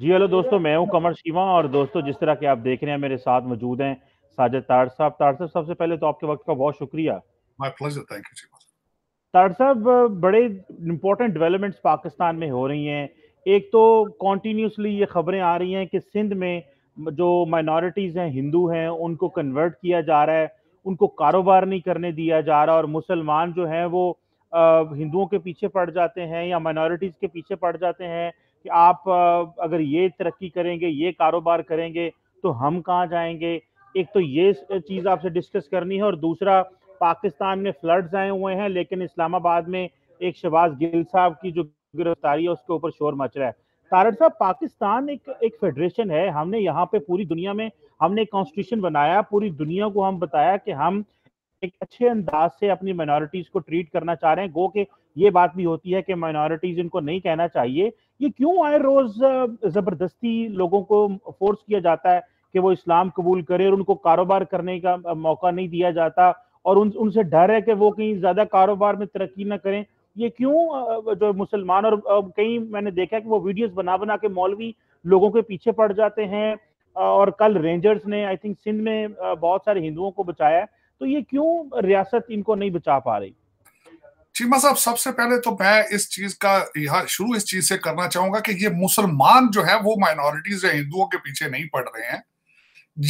जी hello दोस्तों मैं हूं कमर शीमा और दोस्तों जिस तरह के आप देख रहे हैं मेरे साथ मौजूद हैं साजिद ताड़ साहब ताड़ साहब सबसे पहले तो आपके वक्त का बहुत शुक्रिया ताड़ साहब बड़े इंपॉर्टेंट डेवलपमेंट्स पाकिस्तान में हो रही हैं एक तो कॉन्टीन्यूसली ये खबरें आ रही हैं कि सिंध में जो माइनॉरिटीज़ हैं हिंदू हैं उनको कन्वर्ट किया जा रहा है उनको कारोबार नहीं करने दिया जा रहा और मुसलमान जो हैं वो हिंदुओं के पीछे पड़ जाते हैं या माइनॉरिटीज़ के पीछे पड़ जाते हैं कि आप अगर ये तरक्की करेंगे ये कारोबार करेंगे तो हम कहाँ जाएंगे एक तो ये चीज़ आपसे डिस्कस करनी है और दूसरा पाकिस्तान में फ्लड्स आए हुए हैं लेकिन इस्लामाबाद में एक शबाज गिल साहब की जो गिरफ्तारी है उसके ऊपर शोर मच रहा है तारड़ साहब पाकिस्तान एक एक फेडरेशन है हमने यहाँ पे पूरी दुनिया में हमने कॉन्स्टिट्यूशन बनाया पूरी दुनिया को हम बताया कि हम एक अच्छे अंदाज से अपनी माइनॉरिटीज़ को ट्रीट करना चाह रहे हैं गो के ये बात भी होती है कि माइनॉरिटीज इनको नहीं कहना चाहिए ये क्यों आए रोज जबरदस्ती लोगों को फोर्स किया जाता है कि वो इस्लाम कबूल करें और उनको कारोबार करने का मौका नहीं दिया जाता और उन उनसे डर है कि वो कहीं ज्यादा कारोबार में तरक्की ना करें ये क्यों जो मुसलमान और कई मैंने देखा है कि वो वीडियोस बना बना के मौलवी लोगों के पीछे पड़ जाते हैं और कल रेंजर्स ने आई थिंक सिंध में बहुत सारे हिंदुओं को बचाया तो ये क्यों रियासत इनको नहीं बचा पा रही चीमा साहब सबसे पहले तो मैं इस चीज का यहाँ शुरू इस चीज से करना चाहूंगा कि ये मुसलमान जो है वो माइनॉरिटीज या हिंदुओं के पीछे नहीं पड़ रहे हैं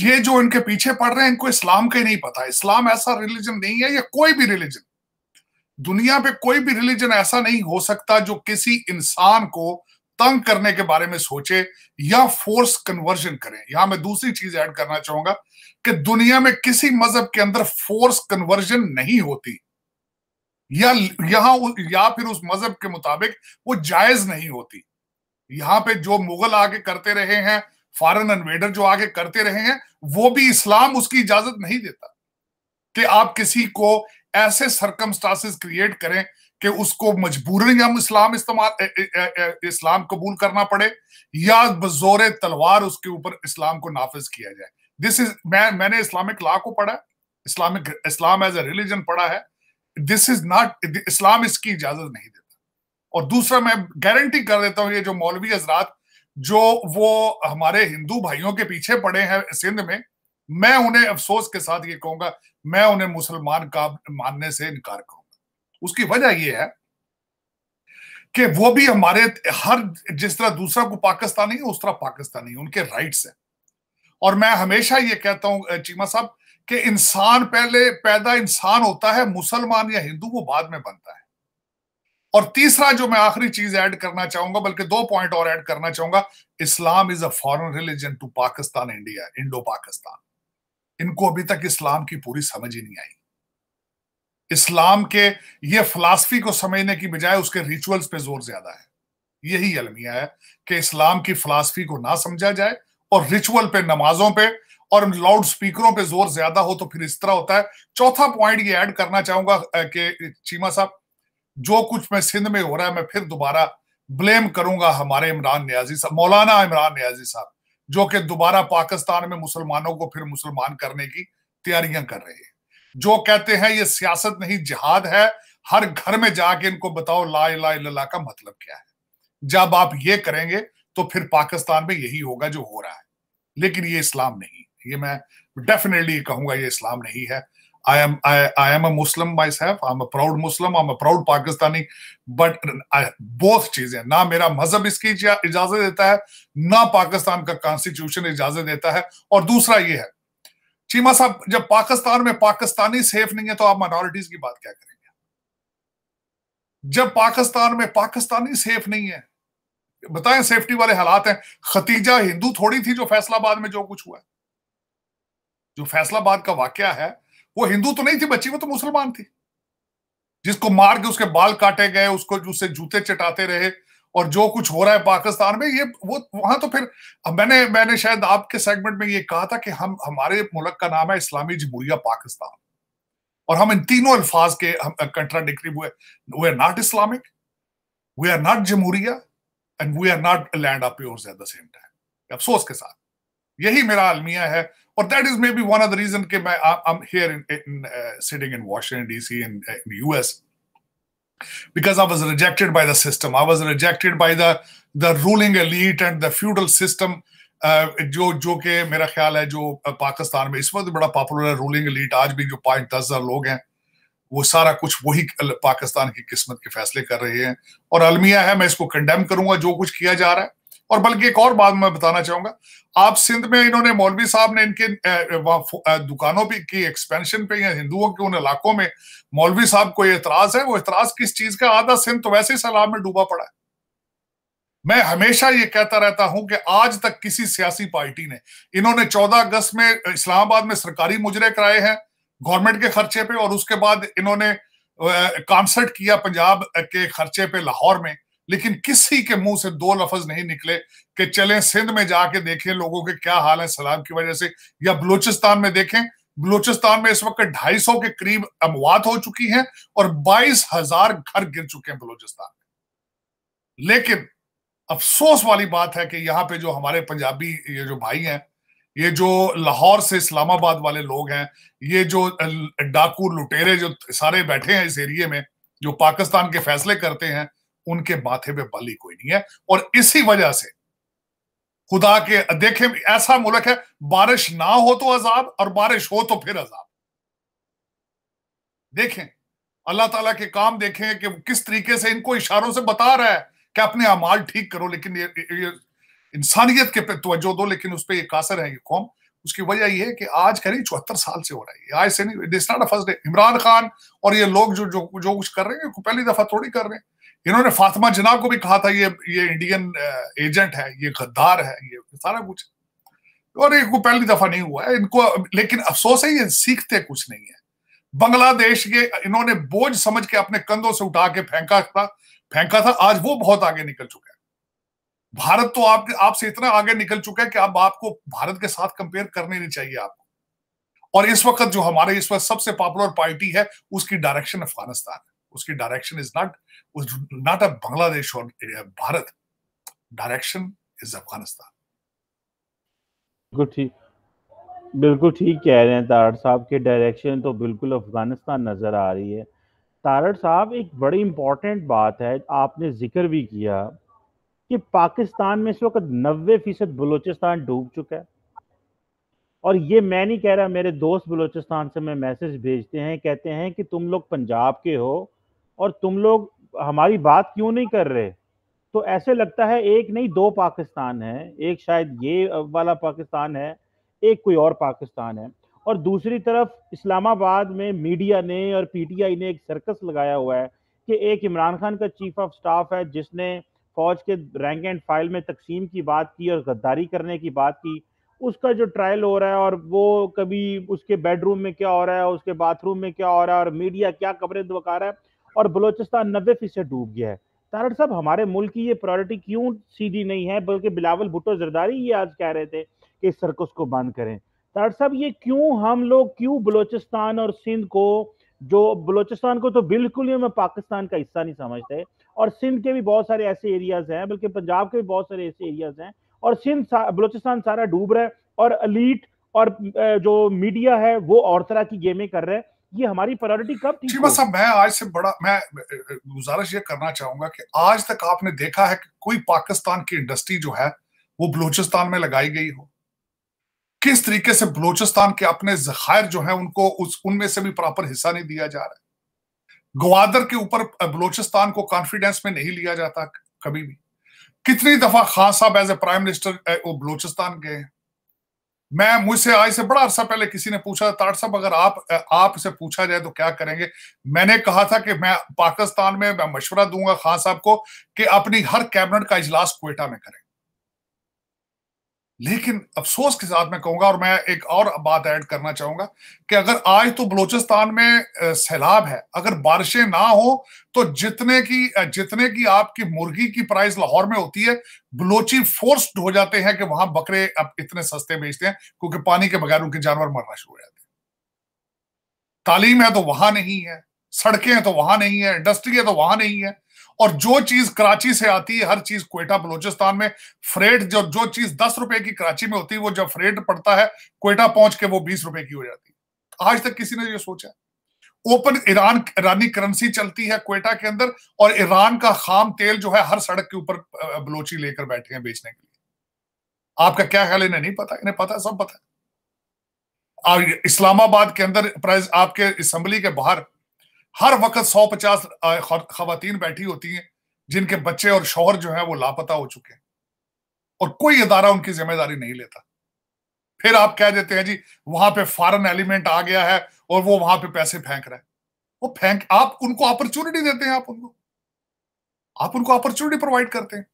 ये जो इनके पीछे पड़ रहे हैं इनको इस्लाम का ही नहीं पता इस्लाम ऐसा रिलीजन नहीं है या कोई भी रिलीजन दुनिया पे कोई भी रिलीजन ऐसा नहीं हो सकता जो किसी इंसान को तंग करने के बारे में सोचे या फोर्स कन्वर्जन करें यहां मैं दूसरी चीज ऐड करना चाहूंगा कि दुनिया में किसी मजहब के अंदर फोर्स कन्वर्जन नहीं होती या यहाँ या फिर उस मजहब के मुताबिक वो जायज नहीं होती यहाँ पे जो मुगल आके करते रहे हैं फॉरन इन्वेडर जो आगे करते रहे हैं वो भी इस्लाम उसकी इजाजत नहीं देता कि आप किसी को ऐसे सरकमस्टासिस क्रिएट करें कि उसको मजबूरन हम इस्लाम इस्तेमाल इस्लाम कबूल करना पड़े या बजोर तलवार उसके ऊपर इस्लाम को नाफिज किया जाए दिस इज मैं मैंने इस्लामिक लॉ को पढ़ा Islamic Islam as a religion पढ़ा है दिस इज नॉट इस्लाम इसकी इजाजत नहीं देता और दूसरा मैं गारंटी कर देता हूं ये जो मौलवी हजरात जो वो हमारे हिंदू भाइयों के पीछे पड़े हैं सिंध में मैं उन्हें अफसोस के साथ ये कहूंगा मैं उन्हें मुसलमान का मानने से इनकार करूंगा उसकी वजह यह है कि वो भी हमारे हर जिस तरह दूसरा को पाकिस्तानी है उस तरह पाकिस्तानी है उनके राइट्स हैं और मैं हमेशा ये कहता हूं चीमा साहब कि इंसान पहले पैदा इंसान होता है मुसलमान या हिंदू वो बाद में बनता है और तीसरा जो मैं आखिरी चीज ऐड करना चाहूंगा बल्कि दो पॉइंट और ऐड करना चाहूंगा Islam is a foreign religion to Pakistan India Indo Pakistan इनको अभी तक इस्लाम की पूरी समझ ही नहीं आई इस्लाम के ये फिलासफी को समझने की बजाय उसके रिचुअल्स पे जोर ज्यादा है यही अलमिया है कि इस्लाम की फिलासफी को ना समझा जाए और रिचुअल पे नमाजों पे और लाउड स्पीकरों पे जोर ज्यादा हो तो फिर इस तरह होता है चौथा पॉइंट ये ऐड करना चाहूंगा कि चीमा साहब जो कुछ मैं सिंध में हो रहा है मैं फिर दोबारा ब्लेम करूंगा हमारे इमरान न्याजी साहब मौलाना इमरान न्याजी साहब जो कि दोबारा पाकिस्तान में मुसलमानों को फिर मुसलमान करने की तैयारियां कर रहे हैं जो कहते हैं ये सियासत नहीं जिहाद है हर घर में जाके इनको बताओ ला ला इला का मतलब क्या है जब आप ये करेंगे तो फिर पाकिस्तान में यही होगा जो हो रहा है लेकिन ये इस्लाम नहीं ये मैं डेफिनेटली कहूंगा ये इस्लाम नहीं है I am I, I am a Muslim I am a proud Muslim I am a proud Pakistani but both चीजें ना मेरा मजहब इसकी इजाजत देता है ना पाकिस्तान का कॉन्स्टिट्यूशन इजाजत देता है और दूसरा ये है चीमा साहब जब पाकिस्तान में पाकिस्तानी सेफ नहीं है तो आप माइनॉरिटीज की बात क्या करेंगे जब पाकिस्तान में पाकिस्तानी सेफ नहीं है बताएं सेफ्टी वाले हालात हैं खतीजा हिंदू थोड़ी थी जो फैसलाबाद में जो कुछ हुआ है जो फैसलाबाद का वाक्य है वो हिंदू तो नहीं थी बच्ची वो तो मुसलमान थी जिसको मार के उसके बाल काटे गए उसको उससे जूते चटाते रहे और जो कुछ हो रहा है पाकिस्तान में ये वो वहां तो फिर मैंने मैंने शायद आपके सेगमेंट में ये कहा था कि हम हमारे मुल्क का नाम है इस्लामी जमहूरिया पाकिस्तान और हम इन तीनों अल्फाज के हम कंट्राडिक्टिव हुए we are not Islamic we are not जमहूरिया and we are not land of pure at the same time अफसोस के साथ यही मेरा अलमिया है और that is maybe one of the reason के मैं here in sitting in Washington DC in in US because i was rejected by the system i was rejected by the the ruling elite and the feudal system जो जो के मेरा ख्याल है जो पाकिस्तान में इस वक्त बड़ा पॉपुलर है रूलिंग एलीट आज भी जो पांच दस हजार लोग हैं वो सारा कुछ वही पाकिस्तान की किस्मत के फैसले कर रहे हैं और अलमिया है मैं इसको कंडेम करूंगा जो कुछ किया जा रहा है और बल्कि एक और बात मैं बताना चाहूंगा आप सिंध में इन्होंने मौलवी साहब ने इनके दुकानों पे की एक्सपेंशन पे या हिंदुओं के उन इलाकों में मौलवी साहब को एतराज है वो एतराज किस चीज का आधा सिंध तो वैसे ही सैलाब में डूबा पड़ा है मैं हमेशा ये कहता रहता हूं कि आज तक किसी सियासी पार्टी ने इन्होंने 14 अगस्त में इस्लामाबाद में सरकारी मुजरे कराए हैं गवर्नमेंट के खर्चे पे और उसके बाद इन्होंने कॉन्सर्ट किया पंजाब के खर्चे पे लाहौर में लेकिन किसी के मुंह से दो लफज नहीं निकले कि चलें सिंध में जाके देखें लोगों के क्या हाल है सलाम की वजह से या बलूचिस्तान में देखें बलूचिस्तान में इस वक्त ढाई सौ के करीब अमवात हो चुकी है और बाईस हजार घर गिर चुके हैं बलूचिस्तान में लेकिन अफसोस वाली बात है कि यहाँ पे जो हमारे पंजाबी ये जो भाई हैं ये जो लाहौर से इस्लामाबाद वाले लोग हैं ये जो डाकू लुटेरे जो सारे बैठे हैं इस एरिए में जो पाकिस्तान के फैसले करते हैं उनके माथे पे बल ही कोई नहीं है और इसी वजह से खुदा के देखे ऐसा मुल्क है बारिश ना हो तो अजाब और बारिश हो तो फिर अजाब देखें अल्लाह ताला के काम देखें कि किस तरीके से इनको इशारों से बता रहा है कि अपने अमाल ठीक करो लेकिन ये, ये इंसानियत के पे तवज्जो दो लेकिन उस पर एक कासर है ये कौम उसकी वजह यह है कि आज का चौहत्तर साल से हो रहा है आज से नहीं फर्स्ट डे इमरान खान और ये लोग जो जो जो कुछ कर रहे हैं पहली दफा थोड़ी कर रहे हैं इन्होंने फातिमा जना को भी कहा था ये ये इंडियन एजेंट है ये गद्दार है ये सारा कुछ और ये पहली दफा नहीं हुआ है इनको लेकिन अफसोस है ये सीखते कुछ नहीं है बांग्लादेश के इन्होंने बोझ समझ के अपने कंधों से उठा के फेंका था फेंका था आज वो बहुत आगे निकल चुका है भारत तो आपके आपसे इतना आगे निकल चुका है कि अब आप, आपको भारत के साथ कंपेयर करने नहीं चाहिए आपको और इस वक्त जो हमारे इस वक्त सबसे पॉपुलर पार्टी है उसकी डायरेक्शन अफगानिस्तान है उसकी direction is not not a Bangladesh और भारत डायरेक्शन इज अफगानिस्तान बिल्कुल ठीक बिल्कुल ठीक कह रहे हैं तारड़ साहब के डायरेक्शन तो बिल्कुल अफगानिस्तान नज़र आ रही है तारड़ साहब एक बड़ी इंपॉर्टेंट बात है आपने जिक्र भी किया कि पाकिस्तान में इस वक्त नब्बे फीसद बलूचिस्तान डूब चुका है और ये मैं नहीं कह रहा मेरे दोस्त बलूचिस्तान से मैं मैसेज भेजते हैं कहते हैं कि तुम लोग पंजाब के हो और तुम लोग हमारी बात क्यों नहीं कर रहे तो ऐसे लगता है एक नहीं दो पाकिस्तान है एक शायद ये वाला पाकिस्तान है एक कोई और पाकिस्तान है और दूसरी तरफ इस्लामाबाद में मीडिया ने और पीटीआई ने एक सर्कस लगाया हुआ है कि एक इमरान खान का चीफ ऑफ स्टाफ है जिसने फौज के रैंक एंड फाइल में तकसीम की बात की और गद्दारी करने की बात की उसका जो ट्रायल हो रहा है और वो कभी उसके बेडरूम में क्या हो रहा है उसके बाथरूम में क्या हो रहा है और मीडिया क्या कवरेज दबका रहा है और बलोचिस्तान नब्बे फीसद डूब गया है तारण साहब हमारे मुल्क की ये प्रायोरिटी क्यों सीधी नहीं है बल्कि बिलावल भुट्टो जरदारी ये आज कह रहे थे कि सर्कस को बंद करें तारण साहब ये क्यों हम लोग क्यों बलोचिस्तान और सिंध को जो बलोचिस्तान को तो बिल्कुल ही हमें पाकिस्तान का हिस्सा नहीं समझते और सिंध के भी बहुत सारे ऐसे एरियाज हैं बल्कि पंजाब के भी बहुत सारे ऐसे एरियाज हैं और सिंध सा, बलोचिस्तान सारा डूब रहा है और अलीट और जो मीडिया है वो और तरह की गेमें कर रहे हैं ये हमारी प्रायोरिटी कब थी तो? बस अब मैं आज से बड़ा मैं गुजारिश ये करना चाहूंगा कि आज तक आपने देखा है कि कोई पाकिस्तान की इंडस्ट्री जो है वो बलूचिस्तान में लगाई गई हो किस तरीके से बलूचिस्तान के अपने जखायर जो है उनको उस उनमें से भी प्रॉपर हिस्सा नहीं दिया जा रहा है ग्वादर के ऊपर बलोचिस्तान को कॉन्फिडेंस में नहीं लिया जाता कभी भी कितनी दफा खान साहब एज ए प्राइम मिनिस्टर वो बलोचिस्तान गए हैं मैं मुझसे आज से बड़ा अरसा पहले किसी ने पूछा था साहब अगर आप आपसे पूछा जाए तो क्या करेंगे मैंने कहा था कि मैं पाकिस्तान में मैं मशवरा दूंगा खान साहब को कि अपनी हर कैबिनेट का इजलास कोयटा में करें लेकिन अफसोस के साथ मैं कहूंगा और मैं एक और बात ऐड करना चाहूंगा कि अगर आज तो बलूचिस्तान में सैलाब है अगर बारिशें ना हो तो जितने की जितने की आपकी मुर्गी की प्राइस लाहौर में होती है बलोची फोर्स्ड हो जाते हैं कि वहां बकरे अब इतने सस्ते बेचते हैं क्योंकि पानी के बगैर उनके जानवर मरना शुरू हो जाते हैं तालीम है तो वहां नहीं है सड़कें हैं तो वहां नहीं है इंडस्ट्री है तो वहां नहीं है और जो चीज कराची से आती है हर चीज कोयटा बलोचिस्तान में फ्रेट जो जो चीज दस रुपए की कराची में होती है वो जब फ्रेट पड़ता है कोयटा पहुंच के वो बीस रुपए की हो जाती है आज तक किसी ने ये सोचा ओपन ईरान ईरानी करेंसी चलती है कोयटा के अंदर और ईरान का खाम तेल जो है हर सड़क के ऊपर बलोची लेकर बैठे हैं बेचने के लिए आपका क्या ख्याल इन्हें नहीं पता इन्हें पता है सब पता है इस्लामाबाद के अंदर प्राइज आपके असम्बली के बाहर हर वक्त सौ पचास खातन बैठी होती हैं जिनके बच्चे और शोहर जो है वो लापता हो चुके हैं और कोई अदारा उनकी जिम्मेदारी नहीं लेता फिर आप कह देते हैं जी वहां पे फॉरन एलिमेंट आ गया है और वो वहां पे पैसे फेंक रहा है वो फेंक आप उनको अपॉर्चुनिटी देते हैं आप उनको आप उनको अपॉर्चुनिटी प्रोवाइड करते हैं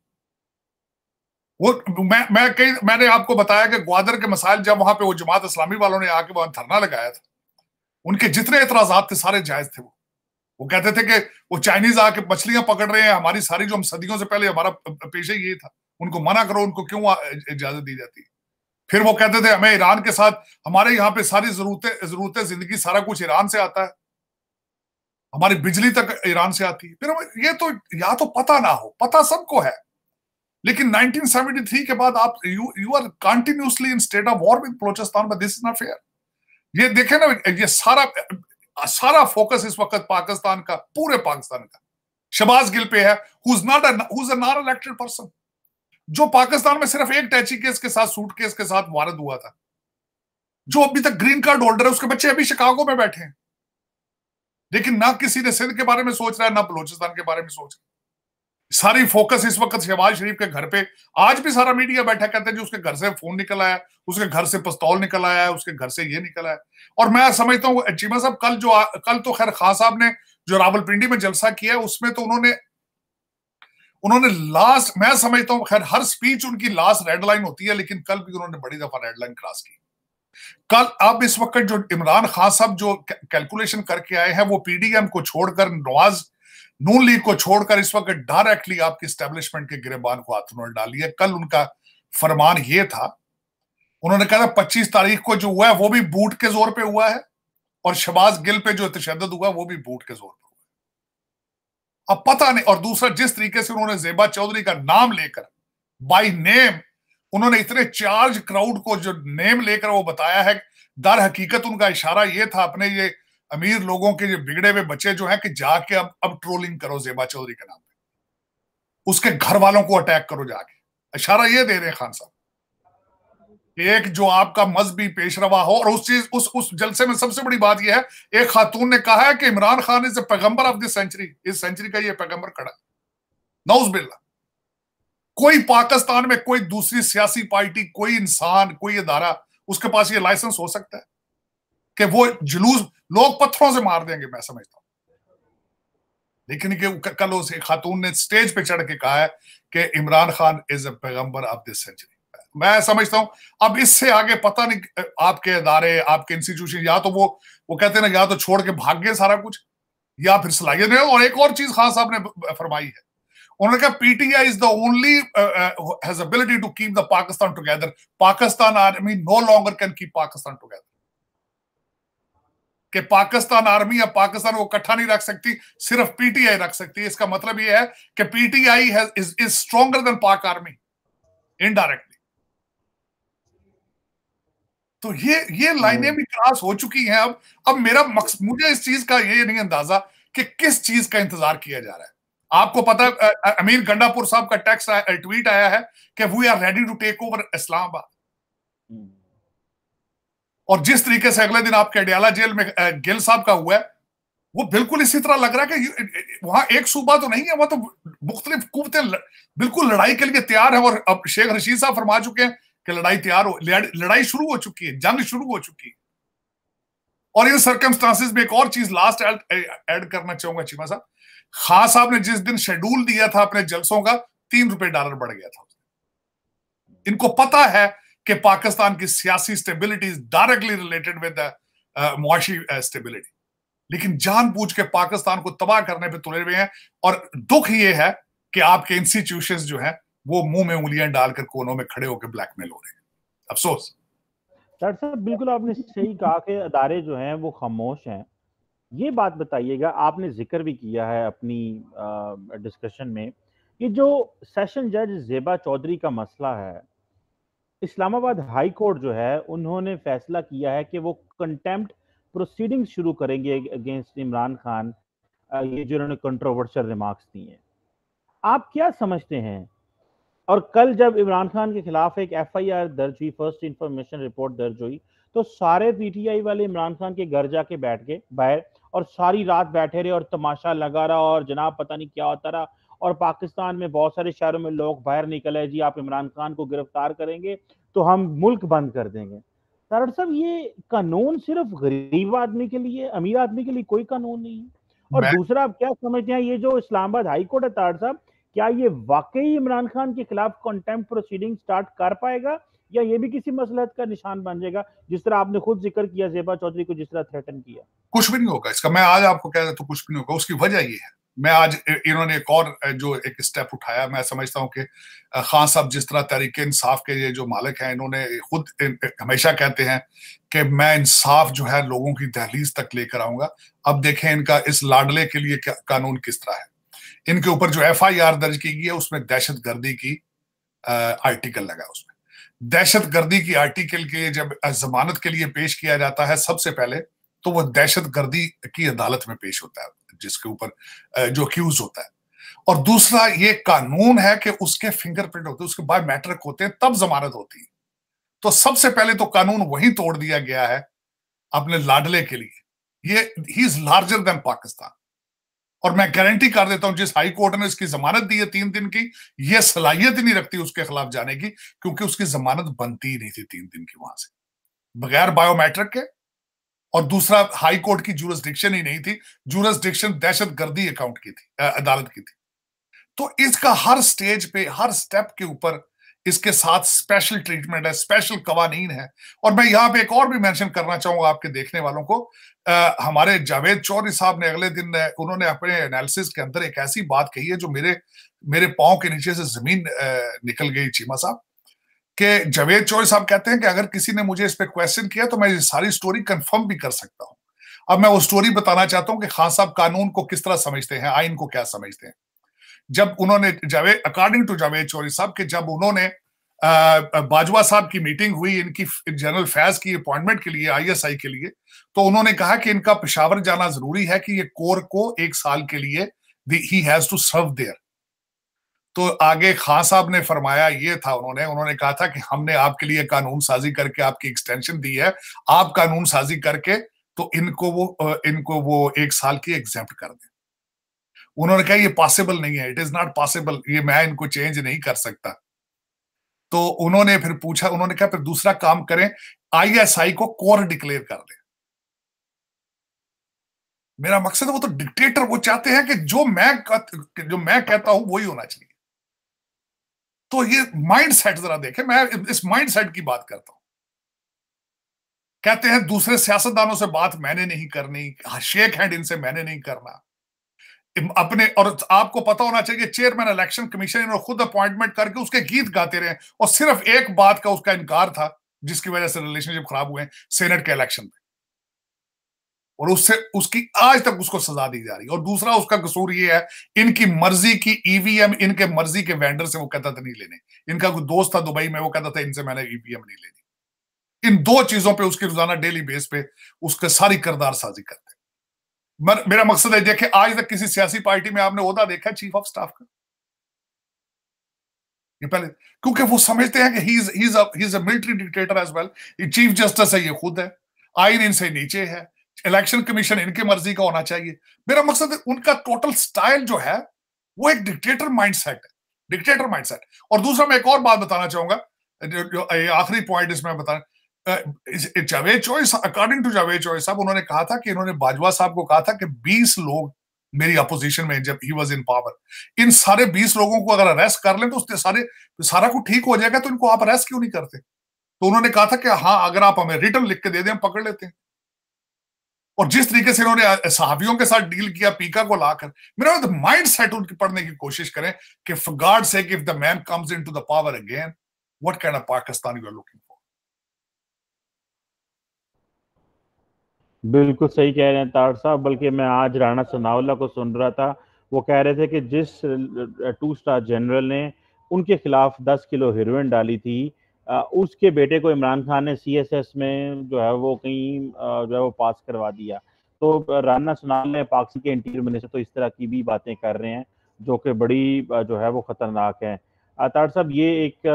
वो मैं मैं कई मैंने आपको बताया कि ग्वादर के मसाइल जब वहां पे वो जमात इस्लामी वालों ने आके वहां धरना लगाया था उनके जितने एतराजात थे सारे जायज थे वो वो कहते थे कि वो चाइनीज आके मछलियां पकड़ रहे हैं हमारी सारी जो हम सदियों से पहले हमारा पेशे ये था उनको मना करो उनको क्यों इजाजत दी जाती है फिर वो कहते थे हमें ईरान के साथ हमारे यहाँ पे सारी जरूरतें जरूरतें जिंदगी सारा कुछ ईरान से आता है हमारी बिजली तक ईरान से आती है फिर हमें ये तो या तो पता ना हो पता सबको है लेकिन 1973 के बाद आप you you are continuously in state of war with Balochistan but this is not fair ये देखे ना ये सारा सारा फोकस इस वक्त पाकिस्तान का पूरे पाकिस्तान का शबाज गिल पे है नॉट पर्सन जो पाकिस्तान में सिर्फ एक टैची केस के साथ सूट केस के साथ वारद हुआ था जो अभी तक ग्रीन कार्ड होल्डर है उसके बच्चे अभी शिकागो में बैठे हैं लेकिन ना किसी ने सिंध के बारे में सोच रहा है ना बलोचिस्तान के बारे में सोच रहा है सारी फोकस इस वक्त शहबाज शरीफ के घर पे आज भी सारा मीडिया बैठा कहते हैं जी उसके घर से फोन निकल आया उसके घर से पिस्तौल निकल आया उसके घर से ये निकल आया और मैं समझता हूँ चीमा साहब कल जो आ, कल तो खैर खान साहब ने जो रावलपिंडी में जलसा किया उसमें तो उन्होंने उन्होंने लास्ट मैं समझता हूँ खैर हर स्पीच उनकी लास्ट रेड लाइन होती है लेकिन कल भी उन्होंने बड़ी दफा रेड लाइन क्रॉस की कल अब इस वक्त जो इमरान खान साहब जो कैलकुलेशन करके आए हैं वो पीडीएम को छोड़कर नवाज नून लीग को छोड़कर इस वक्त डायरेक्टली आपके स्टेब्लिशमेंट के गिरबान को हाथों डाली है कल उनका फरमान ये था उन्होंने कहा था 25 तारीख को जो हुआ है वो भी बूट के जोर पे हुआ है और शबाज गिल पे जो तशद हुआ वो भी बूट के जोर पे हुआ अब पता नहीं और दूसरा जिस तरीके से उन्होंने जेबा चौधरी का नाम लेकर बाई नेम उन्होंने इतने चार्ज क्राउड को जो नेम लेकर वो बताया है दर हकीकत उनका इशारा ये था अपने ये अमीर लोगों के बिगड़े हुए बच्चे जो है कि जाके अब अब ट्रोलिंग करो जेबा चौधरी के नाम पे उसके घर वालों को अटैक करो जाके इशारा ये दे रहे हैं खान साहब एक जो आपका मजहबी पेशरवा हो और उस चीज उस उस जलसे में सबसे बड़ी बात यह है एक खातून ने कहा है कि इमरान खान इज ए पैगंबर ऑफ दिस सेंचुरी इस सेंचुरी का ये पैगंबर खड़ा है नौज बिल्ला कोई पाकिस्तान में कोई दूसरी सियासी पार्टी कोई इंसान कोई अदारा उसके पास ये लाइसेंस हो सकता है कि वो जुलूस लोग पत्थरों से मार देंगे मैं समझता हूं लेकिन कल उस खातून ने स्टेज पे चढ़ के कहा है कि इमरान खान इज ए पैगम्बर ऑफ दिस सेंचुरी मैं समझता हूं अब इससे आगे पता नहीं आपके इदारे आपके इंस्टीट्यूशन या तो वो वो कहते ना या तो छोड़ के भाग गए सारा कुछ या फिर सलाहियत नहीं और एक और चीज खान साहब ने फरमाई है उन्होंने कहा PTI is the only has ability to keep the Pakistan together Pakistan army no longer can keep Pakistan together कि पाकिस्तान आर्मी या पाकिस्तान को इकट्ठा नहीं रख सकती सिर्फ पीटीआई रख सकती है इसका मतलब यह है कि PTI is is stronger than Pak army indirectly तो ये ये लाइनें hmm. भी क्रॉस हो चुकी हैं अब अब मेरा मकसद मुझे इस चीज का ये नहीं अंदाजा कि किस चीज का इंतजार किया जा रहा है आपको पता है अमीर गंडापुर साहब का टेक्स्ट ट्वीट आया है कि we are ready to take over Islamabad hmm. और जिस तरीके से अगले दिन आपके अडियाला जेल में गिल साहब का हुआ है वो बिल्कुल इसी तरह लग रहा है कि वहां एक सूबा तो नहीं है वहां तो मुख्तलिफ कुतें बिल्कुल लड़ाई के लिए तैयार है और अब शेख रशीद साहब फरमा चुके हैं कि लड़ाई तैयार हो लड़ाई शुरू हो चुकी है जंग शुरू हो चुकी है और इन सर्कमस्टांसिस में एक और चीज लास्ट ऐड करना चाहूंगा चीमा साहब खास साहब ने जिस दिन शेड्यूल दिया था अपने जलसों का तीन रुपए डॉलर बढ़ गया था इनको पता है कि पाकिस्तान की सियासी स्टेबिलिटी डायरेक्टली रिलेटेड विद मुआशी स्टेबिलिटी लेकिन जानबूझ के पाकिस्तान को तबाह करने पे तुले हुए हैं और दुख ये है कि आपके इंस्टीट्यूशन जो है वो मुंह में उंगलियां डालकर कोनों में खड़े होकर ब्लैकमेल हो रहे हैं अफसोस डॉक्टर साहब बिल्कुल आपने सही कहा कि अदारे जो हैं वो खामोश हैं ये बात बताइएगा आपने जिक्र भी किया है अपनी डिस्कशन uh, में कि जो सेशन जज जेबा चौधरी का मसला है इस्लामाबाद हाई कोर्ट जो है उन्होंने फैसला किया है कि वो कंटेम्प्ट प्रोसीडिंग शुरू करेंगे अगेंस्ट इमरान खान ये जो उन्होंने कंट्रोवर्शियल रिमार्क्स दिए हैं आप क्या समझते हैं और कल जब इमरान खान के खिलाफ एक एफआईआर दर्ज हुई फर्स्ट इंफॉर्मेशन रिपोर्ट दर्ज हुई तो सारे पीटीआई वाले इमरान खान के घर जाके बैठ गए बाहर और सारी रात बैठे रहे और तमाशा लगा रहा और जनाब पता नहीं क्या होता रहा और पाकिस्तान में बहुत सारे शहरों में लोग बाहर निकले जी आप इमरान खान को गिरफ्तार करेंगे तो हम मुल्क बंद कर देंगे तारड़ साहब ये कानून सिर्फ गरीब आदमी के लिए अमीर आदमी के लिए कोई कानून नहीं है और दूसरा आप क्या समझते हैं ये जो इस्लामाबाद हाईकोर्ट है तार साहब क्या ये वाकई इमरान खान के खिलाफ कंटेम्प्ट प्रोसीडिंग स्टार्ट कर पाएगा या ये भी किसी मसलहत का निशान बन जाएगा जिस तरह आपने खुद जिक्र किया जेबा चौधरी को जिस तरह थ्रेटन किया कुछ भी नहीं होगा इसका मैं आज आपको कह रहा तो कुछ भी नहीं होगा उसकी वजह ये है मैं आज इन्होंने एक और जो एक स्टेप उठाया मैं समझता हूँ कि खान साहब जिस तरह तरीके इंसाफ के ये जो मालिक हैं इन्होंने खुद हमेशा कहते हैं कि मैं इंसाफ जो है लोगों की दहलीज तक लेकर आऊंगा अब देखें इनका इस लाडले के लिए कानून किस तरह है इनके ऊपर जो एफ आई आर दर्ज की गई है उसमें दहशत गर्दी की आर्टिकल लगा उसमें दहशत गर्दी की आर्टिकल के जब जमानत के लिए पेश किया जाता है सबसे पहले तो वह दहशत गर्दी की अदालत में पेश होता है जिसके ऊपर जो अक्यूज होता है और दूसरा ये कानून है कि उसके फिंगरप्रिंट होते हैं उसके बायोमेट्रिक होते हैं तब जमानत होती है तो सबसे पहले तो कानून वही तोड़ दिया गया है अपने लाडले के लिए ये ही इज लार्जर देन पाकिस्तान और मैं गारंटी कर देता हूं जिस हाई कोर्ट ने इसकी जमानत दी है तीन दिन की ये सलाहियत ही नहीं रखती उसके खिलाफ जाने की क्योंकि उसकी जमानत बनती ही नहीं थी तीन दिन की वहां से बगैर बायोमेट्रिक के और दूसरा हाई कोर्ट की जूरसडिक्शन ही नहीं थी जूरसडिक्शन दहशत गर्दी अकाउंट की थी अदालत की थी तो इसका हर स्टेज पे हर स्टेप के ऊपर इसके साथ स्पेशल ट्रीटमेंट है स्पेशल कवानीन है और मैं यहां पे एक और भी मेंशन करना चाहूंगा आपके देखने वालों को आ, हमारे जावेद चौधरी साहब ने अगले दिन उन्होंने अपने एनालिसिस के अंदर एक ऐसी बात कही है जो मेरे मेरे पाँव के नीचे से जमीन आ, निकल गई चीमा साहब कि जवेद चौधरी साहब कहते हैं कि अगर किसी ने मुझे इस पर क्वेश्चन किया तो मैं ये सारी स्टोरी कंफर्म भी कर सकता हूं अब मैं वो स्टोरी बताना चाहता हूं कि खान साहब कानून को किस तरह समझते हैं आइन को क्या समझते हैं जब उन्होंने जावेद अकॉर्डिंग टू जावेद चौरी साहब के जब उन्होंने बाजवा साहब की मीटिंग हुई इनकी जनरल फैज की अपॉइंटमेंट के लिए आईएसआई के लिए तो उन्होंने कहा कि इनका पिशावर जाना जरूरी है कि ये कोर को एक साल के लिए ही हैज टू सर्व देयर तो आगे खान साहब ने फरमाया ये था उन्होंने उन्होंने कहा था कि हमने आपके लिए कानून साजी करके आपकी एक्सटेंशन दी है आप कानून साजी करके तो इनको वो इनको वो एक साल की एग्जेप्ट कर दें उन्होंने कहा ये पॉसिबल नहीं है इट इज नॉट पॉसिबल ये मैं इनको चेंज नहीं कर सकता तो उन्होंने फिर पूछा उन्होंने कहा फिर दूसरा काम करें आईएसआई को कोर डिक्लेयर कर दें मेरा मकसद वो तो डिक्टेटर वो चाहते हैं कि जो मैं जो मैं कहता हूं वही होना चाहिए तो ये माइंड सेट जरा देखे मैं इस माइंड सेट की बात करता हूं कहते हैं दूसरे सियासतदानों से बात मैंने नहीं करनी शेख हैंड इनसे मैंने नहीं करना अपने और आपको पता होना चाहिए चेयरमैन इलेक्शन कमीशन इन्होंने खुद अपॉइंटमेंट करके उसके गीत गाते रहे और सिर्फ एक बात का उसका इनकार था जिसकी वजह से रिलेशनशिप खराब हुए सेनेट के इलेक्शन में और उससे उसकी आज तक उसको सजा दी जा रही है और दूसरा उसका कसूर ये है इनकी मर्जी की ईवीएम e इनके मर्जी के वेंडर से वो कहता था नहीं लेने इनका कोई दोस्त था दुबई में वो कहता था इनसे मैंने ईवीएम e नहीं लेनी इन दो चीजों पे उसकी रोजाना डेली बेस पे उसके सारी करदार साजी करते मर, मेरा मकसद है देखे आज तक किसी सियासी पार्टी में आपने उदा देखा है चीफ ऑफ स्टाफ का ये पहले क्योंकि वो समझते हैं कि military dictator as well chief justice है ये खुद है आइन इनसे नीचे है इलेक्शन कमीशन इनकी मर्जी का होना चाहिए मेरा मकसद उनका टोटल स्टाइल जो है वो एक डिक्टेटर माइंडसेट है डिक्टेटर माइंडसेट और दूसरा मैं एक और बात बताना चाहूंगा आखिरी पॉइंट इसमें बताना जावेद चौहान अकॉर्डिंग टू जावेद चौहान साहब उन्होंने कहा था कि इन्होंने बाजवा साहब को कहा था कि 20 लोग मेरी अपोजिशन में जब he was in power in सारे 20 लोगों को अगर अरेस्ट कर लें तो उसने सारे सारा कुछ ठीक हो जाएगा तो इनको आप अरेस्ट क्यों नहीं करते तो उन्होंने कहा था कि हाँ अगर आप हमें रिटर्न लिख के दे दें हम पकड़ लेते हैं और जिस तरीके से इन्होंने सहावियों के साथ डील किया पीका को लाकर मेरा तो माइंड सेट उनकी पढ़ने की कोशिश करें कि गॉड से if the man comes into the power again what can of Pakistan you are looking for बिल्कुल सही कह रहे हैं तार साहब बल्कि मैं आज राणा सनावला को सुन रहा था वो कह रहे थे कि जिस टू स्टार जनरल ने उनके खिलाफ दस किलो हीरोइन डाली थी उसके बेटे को इमरान खान ने सीएसएस में जो है वो कहीं जो है वो पास करवा दिया तो राना सुनाल ने पाकिस्तान के इंटीरियर मिनिस्टर तो इस तरह की भी बातें कर रहे हैं जो कि बड़ी जो है वो ख़तरनाक है अतार साहब ये एक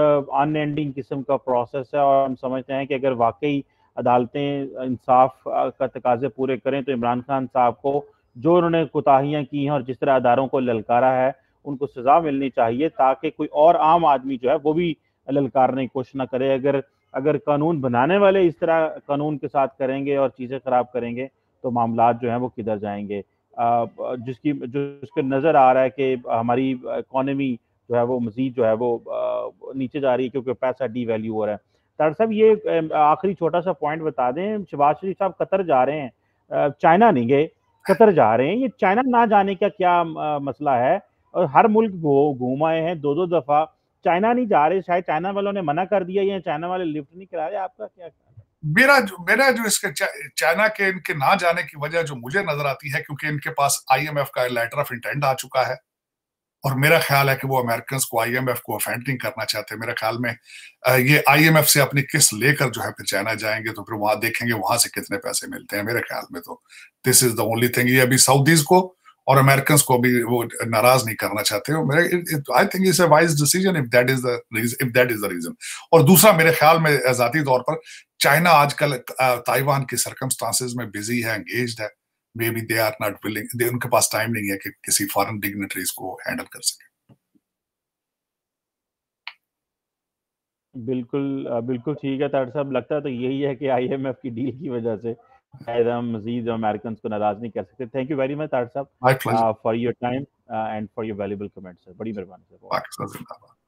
अनएंडिंग किस्म का प्रोसेस है और हम समझते हैं कि अगर वाकई अदालतें इंसाफ का तकाजे पूरे करें तो इमरान खान साहब को जो उन्होंने कोताहियाँ की हैं और जिस तरह अदारों को ललकारा है उनको सजा मिलनी चाहिए ताकि कोई और आम आदमी जो है वो भी अहलकार ने कोशिश ना करे अगर अगर कानून बनाने वाले इस तरह कानून के साथ करेंगे और चीज़ें ख़राब करेंगे तो मामला जो हैं वो किधर जाएंगे जिसकी जो उसके नज़र आ रहा है कि हमारी इकॉनमी जो है वो मज़ीद जो है वो नीचे जा रही है क्योंकि पैसा डी वैल्यू हो रहा है डॉक्टर साहब ये आखिरी छोटा सा पॉइंट बता दें शबाज शरीफ साहब कतर जा रहे हैं चाइना नहीं गए कतर जा रहे हैं ये चाइना ना जाने का क्या मसला है और हर मुल्क घूम आए हैं दो दो दफ़ा चाइना नहीं जा रहे शायद चाइना वालों ने मना कर दिया या चाइना वाले लिफ्ट नहीं करा रहे आपका क्या मेरा जो मेरा जो इसके चाइना के इनके ना जाने की वजह जो मुझे नजर आती है क्योंकि इनके पास आईएमएफ का लेटर ऑफ इंटेंट आ चुका है और मेरा ख्याल है कि वो अमेरिकन को आईएमएफ को अफेंड नहीं करना चाहते मेरे ख्याल में ये आईएमएफ से अपनी किस लेकर जो है फिर चाइना जाएंगे तो फिर वहां देखेंगे वहां से कितने पैसे मिलते हैं मेरे ख्याल में तो this is the only thing ये अभी सऊदीज को और अमेरिकन को भी वो नाराज नहीं करना चाहते हो I think is wise decision if that is the if that is the reason और दूसरा मेरे ख्याल में आजादी तौर पर चाइना आजकल ताइवान के सरकमस्टांसेस में बिजी है एंगेज है maybe they are not willing उनके पास टाइम नहीं है कि किसी फॉरेन डिग्नेटरीज को हैंडल कर सके बिल्कुल बिल्कुल ठीक है तार साहब लगता है तो यही है कि आईएमएफ की डील की वजह से हम मजीद अमेरिकन को नाराज नहीं कर सकते thank you very much R साहब for your time and for your valuable comment sir बड़ी मेहरबानी सर